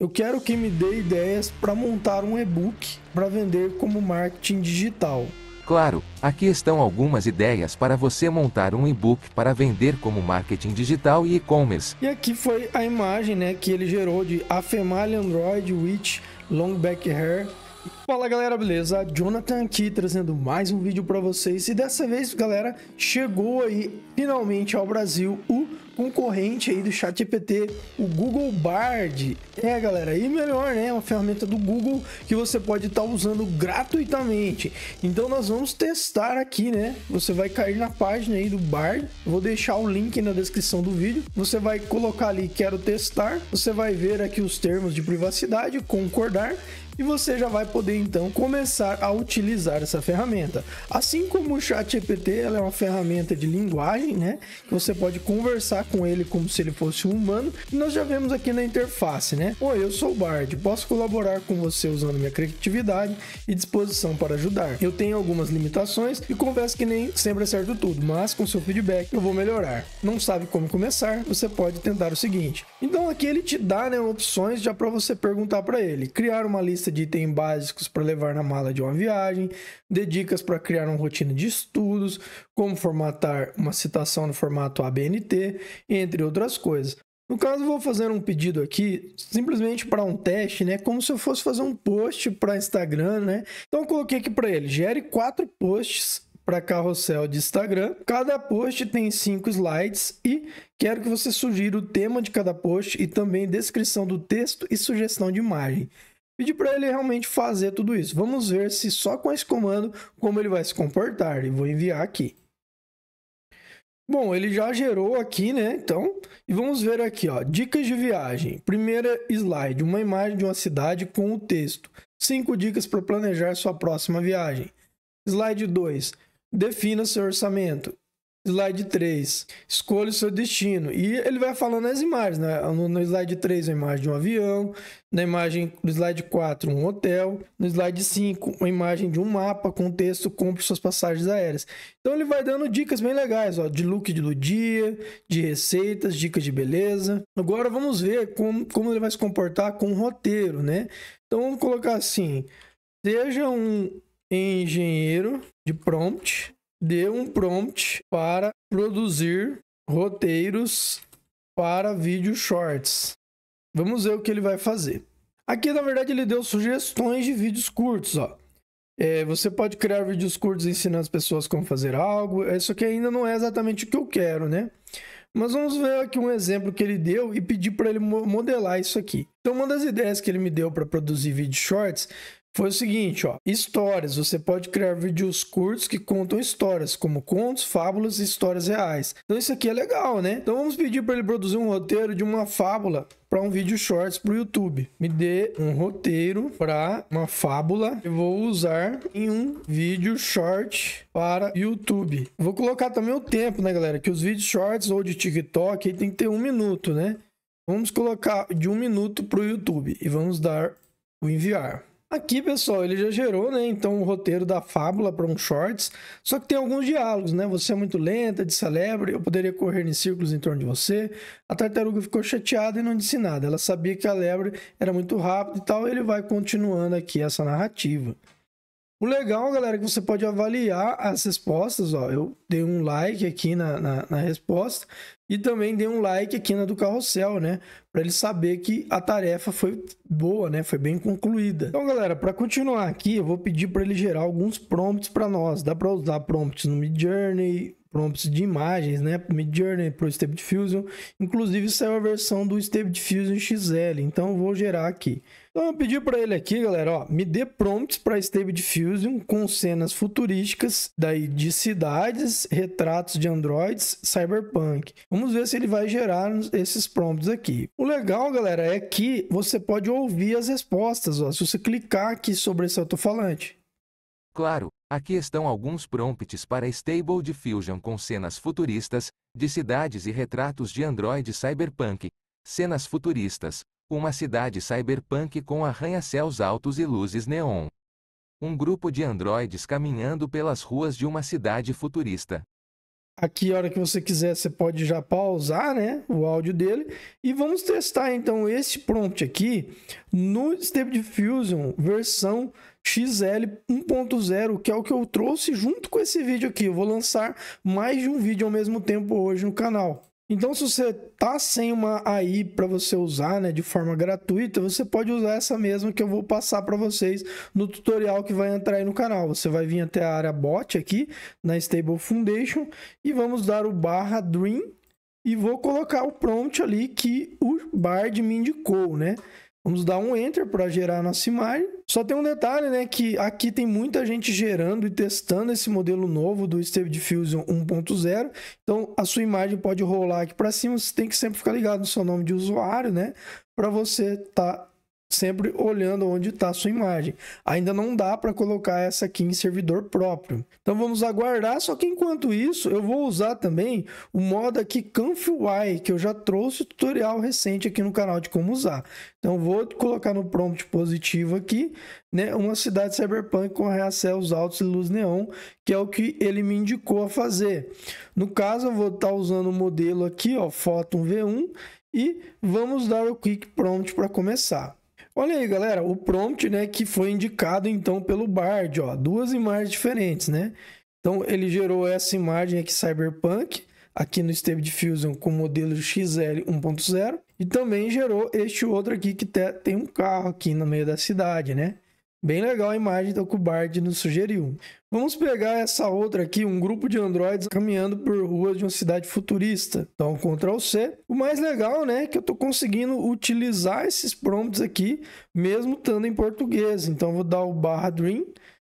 Eu quero que me dê ideias para montar um e-book para vender como marketing digital. Claro, aqui estão algumas ideias para você montar um e-book para vender como marketing digital e e-commerce. E aqui foi a imagem né, que ele gerou de Afemalha Android Witch Long Back Hair. Fala galera, beleza? Jonathan aqui trazendo mais um vídeo para vocês e dessa vez, galera, chegou aí finalmente ao Brasil o concorrente aí do ChatGPT, o Google Bard. É, galera, e melhor, né? É uma ferramenta do Google que você pode estar tá usando gratuitamente. Então nós vamos testar aqui, né? Você vai cair na página aí do Bard. vou deixar o link na descrição do vídeo. Você vai colocar ali quero testar. Você vai ver aqui os termos de privacidade, concordar e você já vai poder então começar a utilizar essa ferramenta. Assim como o ChatGPT, ela é uma ferramenta de linguagem, né? Que você pode conversar com ele como se ele fosse um humano. E nós já vemos aqui na interface, né? Oi, eu sou o Bard, posso colaborar com você usando minha criatividade e disposição para ajudar. Eu tenho algumas limitações e confesso que nem sempre acerto tudo, mas com seu feedback eu vou melhorar. Não sabe como começar? Você pode tentar o seguinte. Então aqui ele te dá né, opções já para você perguntar para ele, criar uma lista lista de itens básicos para levar na mala de uma viagem, dê dicas para criar uma rotina de estudos, como formatar uma citação no formato ABNT, entre outras coisas. No caso, vou fazer um pedido aqui, simplesmente para um teste, né? Como se eu fosse fazer um post para Instagram, né? Então, coloquei aqui para ele: gere quatro posts para carrossel de Instagram. Cada post tem cinco slides e quero que você sugira o tema de cada post e também descrição do texto e sugestão de imagem. Pedi para ele realmente fazer tudo isso. Vamos ver se só com esse comando como ele vai se comportar. E vou enviar aqui. Bom, ele já gerou aqui, né? Então, e vamos ver aqui, ó. Dicas de viagem. Primeira slide, uma imagem de uma cidade com o texto. Cinco dicas para planejar sua próxima viagem. Slide 2. Defina seu orçamento. Slide 3. Escolha o seu destino. E ele vai falando as imagens, né? No, no slide 3, a imagem de um avião. Na imagem do slide 4, um hotel. No slide 5, uma imagem de um mapa com texto, compre suas passagens aéreas. Então ele vai dando dicas bem legais, ó, de look do dia, de receitas, dicas de beleza. Agora vamos ver como, como ele vai se comportar com o roteiro, né? Então vamos colocar assim: seja um engenheiro de prompt dê um prompt para produzir roteiros para vídeo shorts. Vamos ver o que ele vai fazer. Aqui, na verdade, ele deu sugestões de vídeos curtos. Ó. É, você pode criar vídeos curtos ensinando as pessoas como fazer algo. Isso aqui ainda não é exatamente o que eu quero, né? Mas vamos ver aqui um exemplo que ele deu e pedir para ele modelar isso aqui. Então, uma das ideias que ele me deu para produzir vídeos shorts foi o seguinte, ó, histórias. Você pode criar vídeos curtos que contam histórias, como contos, fábulas e histórias reais. Então isso aqui é legal, né? Então vamos pedir para ele produzir um roteiro de uma fábula para um vídeo shorts para o YouTube. Me dê um roteiro para uma fábula que vou usar em um vídeo short para YouTube. Vou colocar também o tempo, né, galera? Que os vídeos shorts ou de TikTok tem que ter um minuto, né? Vamos colocar de um minuto para o YouTube e vamos dar o enviar. Aqui, pessoal, ele já gerou, né? Então, o um roteiro da fábula para um shorts. Só que tem alguns diálogos, né? Você é muito lenta, celebre. eu poderia correr em círculos em torno de você. A tartaruga ficou chateada e não disse nada. Ela sabia que a lebre era muito rápida e tal. E ele vai continuando aqui essa narrativa. O legal, galera, é que você pode avaliar as respostas. Ó, eu dei um like aqui na, na, na resposta e também dei um like aqui na do carrossel, né? Para ele saber que a tarefa foi boa, né? Foi bem concluída. Então, galera, para continuar aqui, eu vou pedir para ele gerar alguns prompts para nós. Dá para usar prompts no Midjourney, prompts de imagens, né? Midjourney para o Stable Diffusion. Inclusive saiu a versão do Stable Diffusion XL, então vou gerar aqui. Então eu pedi para ele aqui, galera, ó, me dê prompts para Stable Diffusion com cenas futurísticas, daí de cidades, retratos de androids, cyberpunk. Vamos ver se ele vai gerar esses prompts aqui. O legal, galera, é que você pode ouvir as respostas, ó, se você clicar aqui sobre esse alto-falante. Claro, Aqui estão alguns prompts para Stable Diffusion com cenas futuristas, de cidades e retratos de Android Cyberpunk. Cenas futuristas. Uma cidade cyberpunk com arranha-céus altos e luzes neon. Um grupo de androides caminhando pelas ruas de uma cidade futurista. Aqui, a hora que você quiser, você pode já pausar né, o áudio dele. E vamos testar, então, esse prompt aqui no Stable Diffusion versão XL 1.0, que é o que eu trouxe junto com esse vídeo aqui. Eu vou lançar mais de um vídeo ao mesmo tempo hoje no canal. Então, se você tá sem uma AI para você usar, né, de forma gratuita, você pode usar essa mesma que eu vou passar para vocês no tutorial que vai entrar aí no canal. Você vai vir até a área bot aqui na Stable Foundation e vamos dar o barra dream e vou colocar o prompt ali que o Bard me indicou, né? Vamos dar um Enter para gerar a nossa imagem. Só tem um detalhe, né? Que aqui tem muita gente gerando e testando esse modelo novo do Stable Diffusion 1.0. Então, a sua imagem pode rolar aqui para cima. Você tem que sempre ficar ligado no seu nome de usuário, né? Para você estar tá sempre olhando onde está a sua imagem. Ainda não dá para colocar essa aqui em servidor próprio. Então vamos aguardar, só que enquanto isso eu vou usar também o modo aqui ConfY, que eu já trouxe tutorial recente aqui no canal de como usar. Então vou colocar no prompt positivo aqui, né, uma cidade cyberpunk com reacéus altos e luz neon, que é o que ele me indicou a fazer. No caso eu vou estar tá usando o modelo aqui, ó, Photon V1, e vamos dar o quick prompt para começar. Olha aí, galera, o prompt, né, que foi indicado então pelo Bard, ó, duas imagens diferentes, né? Então ele gerou essa imagem aqui Cyberpunk, aqui no Stable Diffusion com modelo XL 1.0 e também gerou este outro aqui que tem um carro aqui no meio da cidade, né? Bem legal a imagem então, o Cubard nos sugeriu. Vamos pegar essa outra aqui, um grupo de androides caminhando por ruas de uma cidade futurista. Então, Ctrl C. O mais legal, né, é que eu estou conseguindo utilizar esses prompts aqui, mesmo estando em português. Então, vou dar o barra dream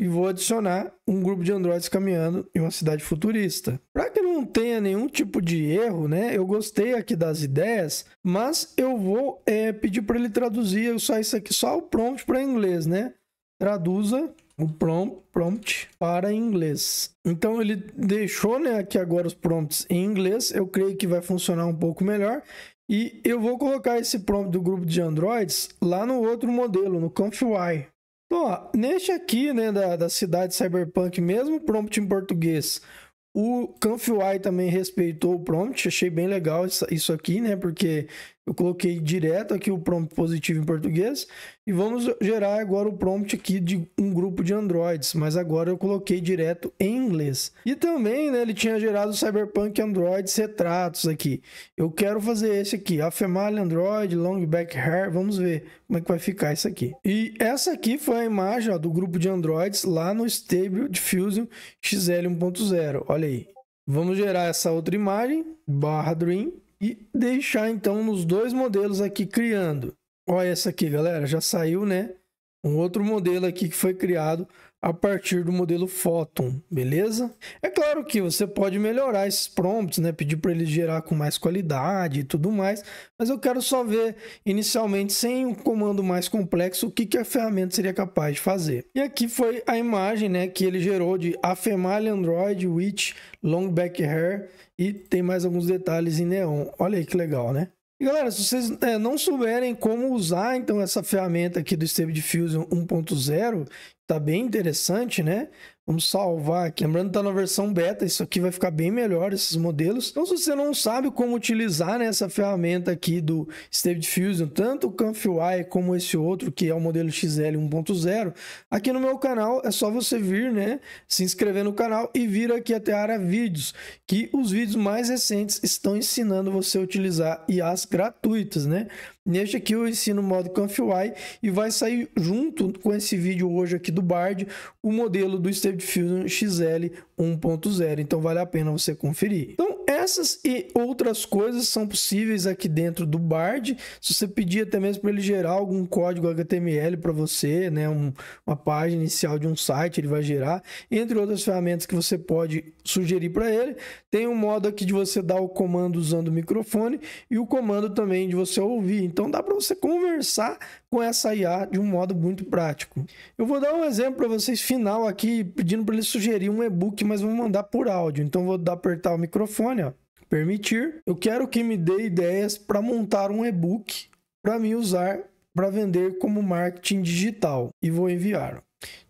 e vou adicionar um grupo de androides caminhando em uma cidade futurista. Para que não tenha nenhum tipo de erro, né? Eu gostei aqui das ideias, mas eu vou é, pedir para ele traduzir só isso aqui, só o prompt para inglês, né? traduza o prompt para inglês. Então ele deixou né, aqui agora os prompts em inglês, eu creio que vai funcionar um pouco melhor. E eu vou colocar esse prompt do grupo de Androids lá no outro modelo, no ConfY. Então, ó, neste aqui, né, da, da cidade cyberpunk, mesmo prompt em português, o ConfY também respeitou o prompt, achei bem legal isso aqui, né, porque eu coloquei direto aqui o prompt positivo em português e vamos gerar agora o prompt aqui de um grupo de Androids, mas agora eu coloquei direto em inglês. E também, né, ele tinha gerado o Cyberpunk Androids retratos aqui. Eu quero fazer esse aqui, female Android, Long Back Hair, vamos ver como é que vai ficar isso aqui. E essa aqui foi a imagem ó, do grupo de Androids lá no Stable Diffusion XL 1.0, olha aí. Vamos gerar essa outra imagem, barra Dream, e deixar então nos dois modelos aqui criando. Olha essa aqui, galera, já saiu, né? um outro modelo aqui que foi criado a partir do modelo Photon, beleza? É claro que você pode melhorar esses prompts, né? Pedir para ele gerar com mais qualidade e tudo mais, mas eu quero só ver inicialmente sem um comando mais complexo o que, que a ferramenta seria capaz de fazer. E aqui foi a imagem, né, que ele gerou de Afemale Android with Long Back Hair e tem mais alguns detalhes em neon. Olha aí que legal, né? galera, se vocês é, não souberem como usar então essa ferramenta aqui do Stable Diffusion 1.0, tá bem interessante, né? Vamos salvar aqui. Lembrando que tá na versão beta, isso aqui vai ficar bem melhor, esses modelos. Então, se você não sabe como utilizar né, essa ferramenta aqui do Stable Diffusion, tanto o ConfUI como esse outro, que é o modelo XL 1.0, aqui no meu canal é só você vir, né, se inscrever no canal e vir aqui até a área vídeos, que os vídeos mais recentes estão ensinando você a utilizar IAs gratuitas, né? Neste aqui eu ensino o modo ConfY e vai sair junto com esse vídeo hoje aqui do Bard o modelo do State Fusion XL 1.0. Então vale a pena você conferir. Então essas e outras coisas são possíveis aqui dentro do Bard. Se você pedir até mesmo para ele gerar algum código HTML para você, né, um, uma página inicial de um site, ele vai gerar, entre outras ferramentas que você pode sugerir para ele. Tem um modo aqui de você dar o comando usando o microfone e o comando também de você ouvir. Então dá para você conversar com essa IA de um modo muito prático. Eu vou dar um exemplo para vocês final aqui, pedindo para ele sugerir um e-book, mas vou mandar por áudio. Então vou dar apertar o microfone, ó permitir, eu quero que me dê ideias para montar um e-book para me usar para vender como marketing digital e vou enviar.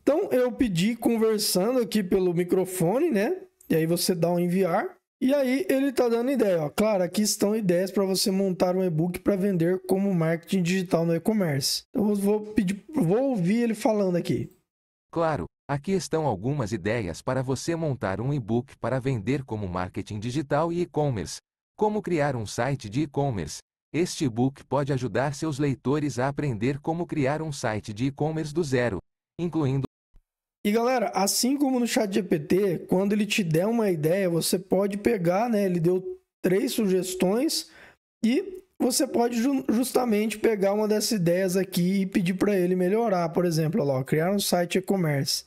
Então eu pedi conversando aqui pelo microfone, né? E aí você dá um enviar e aí ele tá dando ideia, ó. Claro, aqui estão ideias para você montar um e-book para vender como marketing digital no e-commerce. Então eu vou pedir, vou ouvir ele falando aqui. Claro, Aqui estão algumas ideias para você montar um e-book para vender como marketing digital e e-commerce. Como criar um site de e-commerce. Este e-book pode ajudar seus leitores a aprender como criar um site de e-commerce do zero, incluindo e galera, assim como no chat GPT, quando ele te der uma ideia, você pode pegar, né? Ele deu três sugestões e você pode ju justamente pegar uma dessas ideias aqui e pedir para ele melhorar, por exemplo, lá, ó, criar um site e-commerce,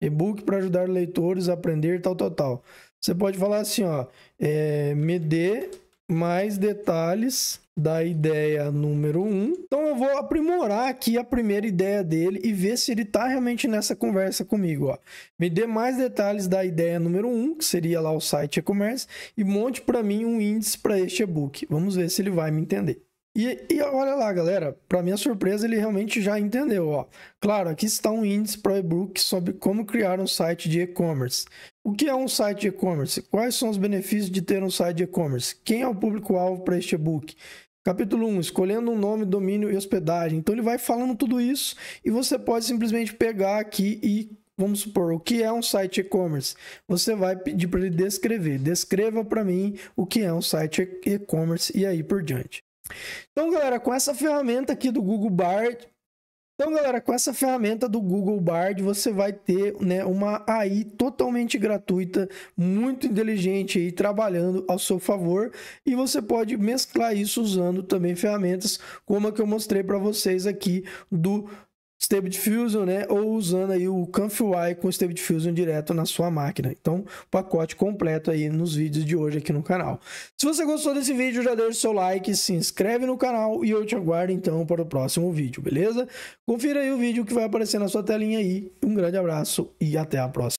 e-book para ajudar leitores a aprender tal, tal, tal. Você pode falar assim, ó, é, me dê mais detalhes da ideia número 1. Um. Então eu vou aprimorar aqui a primeira ideia dele e ver se ele está realmente nessa conversa comigo. Ó. Me dê mais detalhes da ideia número 1, um, que seria lá o site e-commerce, e monte para mim um índice para este e-book. Vamos ver se ele vai me entender. E, e, olha lá, galera, para minha surpresa, ele realmente já entendeu. Ó. Claro, aqui está um índice para e-book sobre como criar um site de e-commerce. O que é um site de e-commerce? Quais são os benefícios de ter um site de e-commerce? Quem é o público-alvo para este e-book? Capítulo 1, escolhendo um nome, domínio e hospedagem. Então ele vai falando tudo isso e você pode simplesmente pegar aqui e vamos supor, o que é um site e-commerce? Você vai pedir para ele descrever. Descreva para mim o que é um site e-commerce e aí por diante. Então, galera, com essa ferramenta aqui do Google Bard, então, galera, com essa ferramenta do Google Bard, você vai ter né, uma AI totalmente gratuita, muito inteligente aí, trabalhando ao seu favor. E você pode mesclar isso usando também ferramentas como a que eu mostrei para vocês aqui do Stable Diffusion, né? Ou usando aí o ConfY com Stable Diffusion direto na sua máquina. Então, pacote completo aí nos vídeos de hoje aqui no canal. Se você gostou desse vídeo, já deixa o seu like, se inscreve no canal e eu te aguardo então para o próximo vídeo, beleza? Confira aí o vídeo que vai aparecer na sua telinha aí. Um grande abraço e até a próxima.